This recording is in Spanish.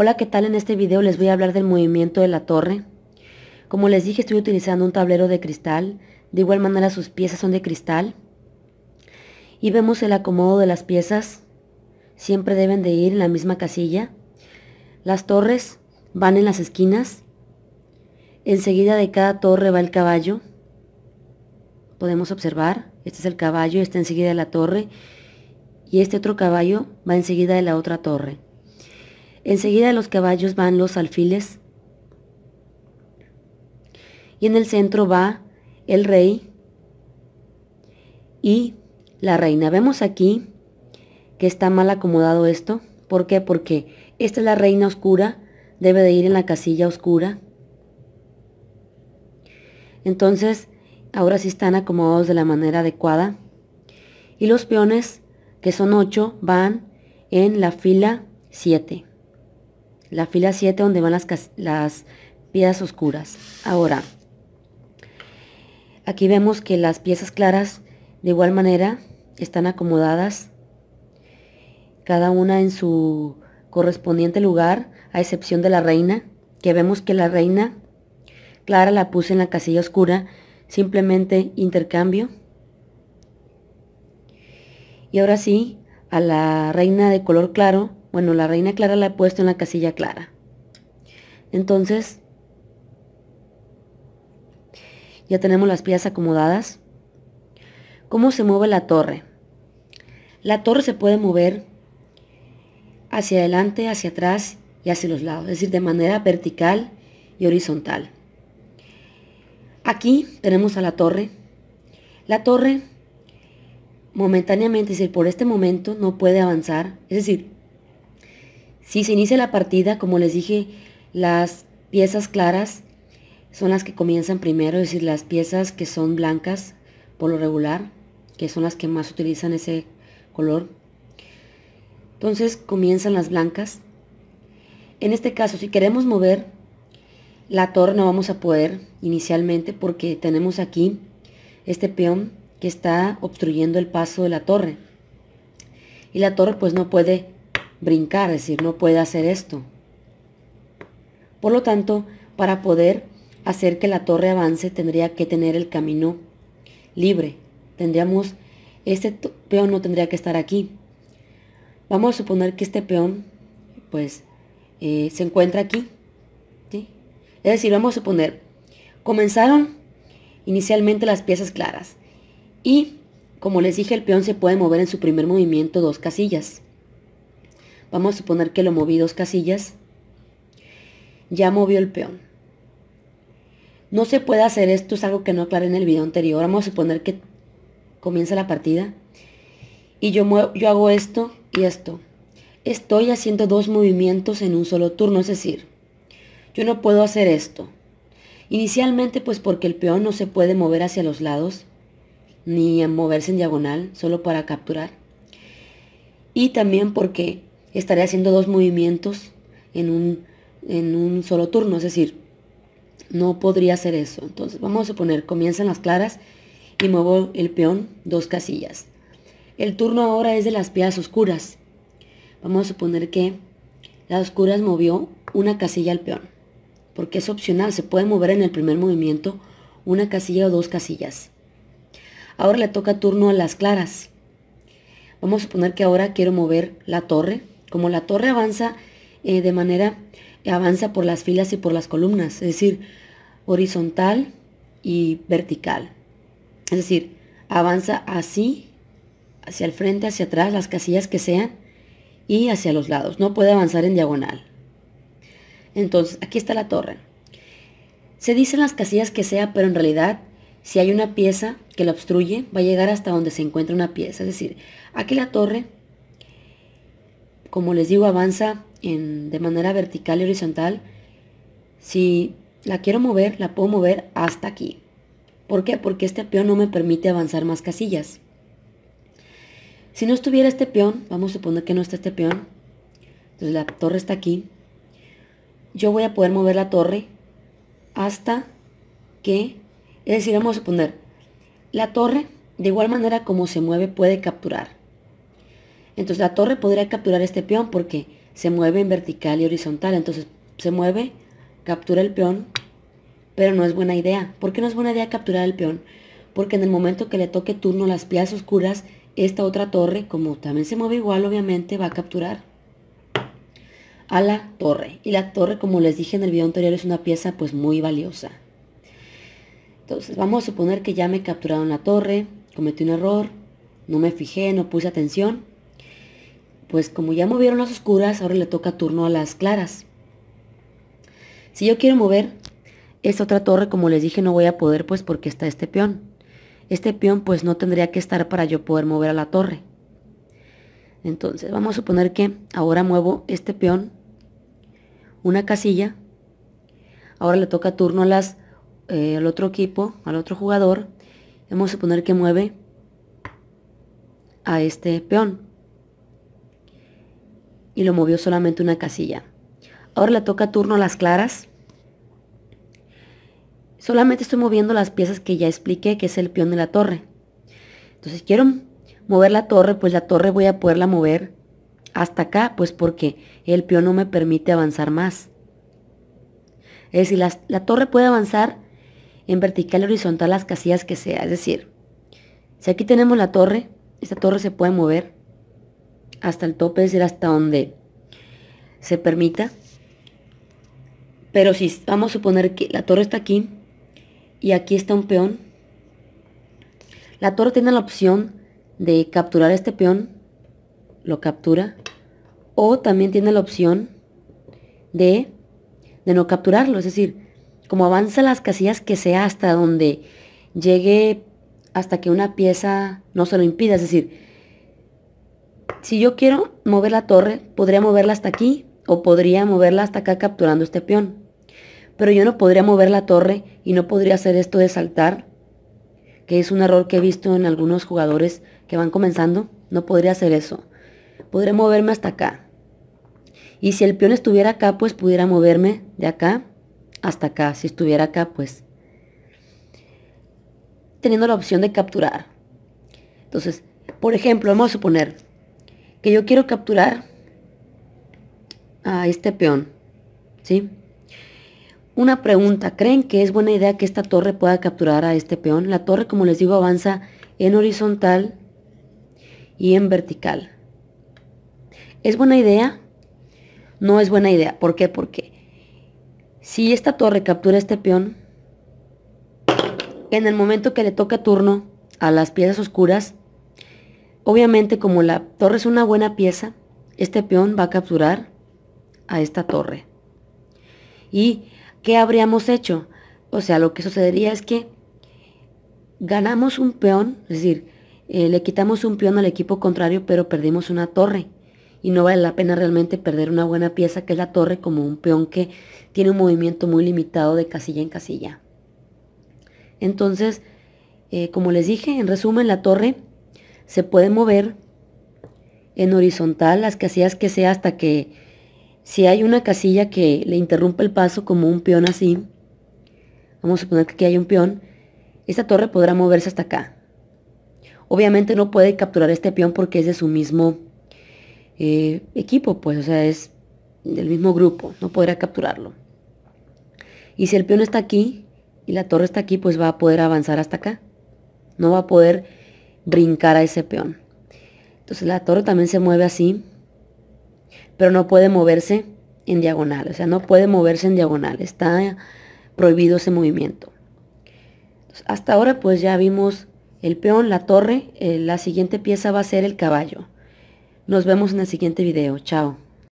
Hola, ¿qué tal? En este video les voy a hablar del movimiento de la torre. Como les dije, estoy utilizando un tablero de cristal. De igual manera sus piezas son de cristal. Y vemos el acomodo de las piezas. Siempre deben de ir en la misma casilla. Las torres van en las esquinas. Enseguida de cada torre va el caballo. Podemos observar, este es el caballo, está enseguida de la torre. Y este otro caballo va enseguida de la otra torre. Enseguida los caballos van los alfiles y en el centro va el rey y la reina. Vemos aquí que está mal acomodado esto. ¿Por qué? Porque esta es la reina oscura, debe de ir en la casilla oscura. Entonces, ahora sí están acomodados de la manera adecuada. Y los peones, que son 8, van en la fila 7 la fila 7 donde van las, las oscuras. Ahora, aquí vemos que las piezas claras de igual manera están acomodadas, cada una en su correspondiente lugar, a excepción de la reina, que vemos que la reina clara la puse en la casilla oscura, simplemente intercambio. Y ahora sí, a la reina de color claro bueno, la reina clara la he puesto en la casilla clara. Entonces, ya tenemos las piezas acomodadas. ¿Cómo se mueve la torre? La torre se puede mover hacia adelante, hacia atrás y hacia los lados, es decir, de manera vertical y horizontal. Aquí tenemos a la torre. La torre momentáneamente, es decir, por este momento no puede avanzar, es decir, si se inicia la partida, como les dije, las piezas claras son las que comienzan primero, es decir, las piezas que son blancas por lo regular, que son las que más utilizan ese color. Entonces comienzan las blancas. En este caso, si queremos mover la torre no vamos a poder inicialmente porque tenemos aquí este peón que está obstruyendo el paso de la torre. Y la torre pues no puede brincar, es decir, no puede hacer esto. Por lo tanto, para poder hacer que la torre avance, tendría que tener el camino libre. Tendríamos, este peón no tendría que estar aquí. Vamos a suponer que este peón, pues, eh, se encuentra aquí. ¿sí? Es decir, vamos a suponer, comenzaron inicialmente las piezas claras. Y, como les dije, el peón se puede mover en su primer movimiento dos casillas. Vamos a suponer que lo moví dos casillas. Ya movió el peón. No se puede hacer esto, es algo que no aclaré en el video anterior. Vamos a suponer que comienza la partida. Y yo, yo hago esto y esto. Estoy haciendo dos movimientos en un solo turno, es decir, yo no puedo hacer esto. Inicialmente pues porque el peón no se puede mover hacia los lados, ni moverse en diagonal, solo para capturar. Y también porque estaré haciendo dos movimientos en un, solo turno, es decir, no podría hacer eso. Entonces vamos a poner, comienzan las claras y muevo el peón dos casillas. El turno ahora es de las piezas oscuras. Vamos a suponer que las oscuras movió una casilla al peón, porque es opcional, se puede mover en el primer movimiento una casilla o dos casillas. Ahora le toca turno a las claras. Vamos a suponer que ahora quiero mover la torre como la torre avanza eh, de manera, avanza por las filas y por las columnas, es decir, horizontal y vertical. Es decir, avanza así, hacia el frente, hacia atrás, las casillas que sean, y hacia los lados. No puede avanzar en diagonal. Entonces, aquí está la torre. Se dicen las casillas que sea, pero en realidad, si hay una pieza que la obstruye, va a llegar hasta donde se encuentra una pieza. Es decir, aquí la torre como les digo, avanza en, de manera vertical y horizontal. Si la quiero mover, la puedo mover hasta aquí. ¿Por qué? Porque este peón no me permite avanzar más casillas. Si no estuviera este peón, vamos a suponer que no está este peón, entonces la torre está aquí, yo voy a poder mover la torre hasta que, es decir, vamos a suponer, la torre de igual manera como se mueve puede capturar. Entonces la torre podría capturar este peón porque se mueve en vertical y horizontal. Entonces se mueve, captura el peón, pero no es buena idea. ¿Por qué no es buena idea capturar el peón? Porque en el momento que le toque turno las piezas oscuras, esta otra torre, como también se mueve igual, obviamente va a capturar a la torre. Y la torre, como les dije en el video anterior, es una pieza pues muy valiosa. Entonces, vamos a suponer que ya me capturaron la torre, cometí un error, no me fijé, no puse atención pues como ya movieron las oscuras, ahora le toca turno a las claras. Si yo quiero mover esta otra torre, como les dije, no voy a poder pues porque está este peón. Este peón pues no tendría que estar para yo poder mover a la torre. Entonces vamos a suponer que ahora muevo este peón, una casilla. Ahora le toca turno a las, eh, al otro equipo, al otro jugador. Vamos a suponer que mueve a este peón y lo movió solamente una casilla. Ahora le toca turno a las claras. Solamente estoy moviendo las piezas que ya expliqué, que es el peón de la torre. Entonces quiero mover la torre, pues la torre voy a poderla mover hasta acá, pues porque el peón no me permite avanzar más. Es decir, la, la torre puede avanzar en vertical y horizontal las casillas que sea. Es decir, si aquí tenemos la torre, esta torre se puede mover hasta el tope, es decir, hasta donde se permita. Pero si vamos a suponer que la torre está aquí y aquí está un peón, la torre tiene la opción de capturar este peón, lo captura, o también tiene la opción de, de no capturarlo, es decir, como avanza las casillas que sea hasta donde llegue hasta que una pieza no se lo impida, es decir, si yo quiero mover la torre, podría moverla hasta aquí o podría moverla hasta acá capturando este peón. Pero yo no podría mover la torre y no podría hacer esto de saltar, que es un error que he visto en algunos jugadores que van comenzando. No podría hacer eso. Podría moverme hasta acá. Y si el peón estuviera acá, pues pudiera moverme de acá hasta acá. Si estuviera acá, pues teniendo la opción de capturar. Entonces, por ejemplo, vamos a suponer, que yo quiero capturar a este peón, ¿sí? Una pregunta, ¿creen que es buena idea que esta torre pueda capturar a este peón? La torre, como les digo, avanza en horizontal y en vertical. ¿Es buena idea? No es buena idea. ¿Por qué? Porque si esta torre captura a este peón, en el momento que le toca turno a las piezas oscuras, Obviamente como la torre es una buena pieza, este peón va a capturar a esta torre. ¿Y qué habríamos hecho? O sea, lo que sucedería es que ganamos un peón, es decir, eh, le quitamos un peón al equipo contrario, pero perdimos una torre. Y no vale la pena realmente perder una buena pieza que es la torre como un peón que tiene un movimiento muy limitado de casilla en casilla. Entonces, eh, como les dije, en resumen, la torre se puede mover en horizontal las casillas que sea hasta que si hay una casilla que le interrumpe el paso como un peón así, vamos a suponer que aquí hay un peón, esta torre podrá moverse hasta acá. Obviamente no puede capturar este peón porque es de su mismo eh, equipo, pues, o sea, es del mismo grupo, no podrá capturarlo. Y si el peón está aquí y la torre está aquí, pues va a poder avanzar hasta acá. No va a poder brincar a ese peón. Entonces la torre también se mueve así, pero no puede moverse en diagonal, o sea, no puede moverse en diagonal, está prohibido ese movimiento. hasta ahora pues ya vimos el peón, la torre, eh, la siguiente pieza va a ser el caballo. Nos vemos en el siguiente video, chao.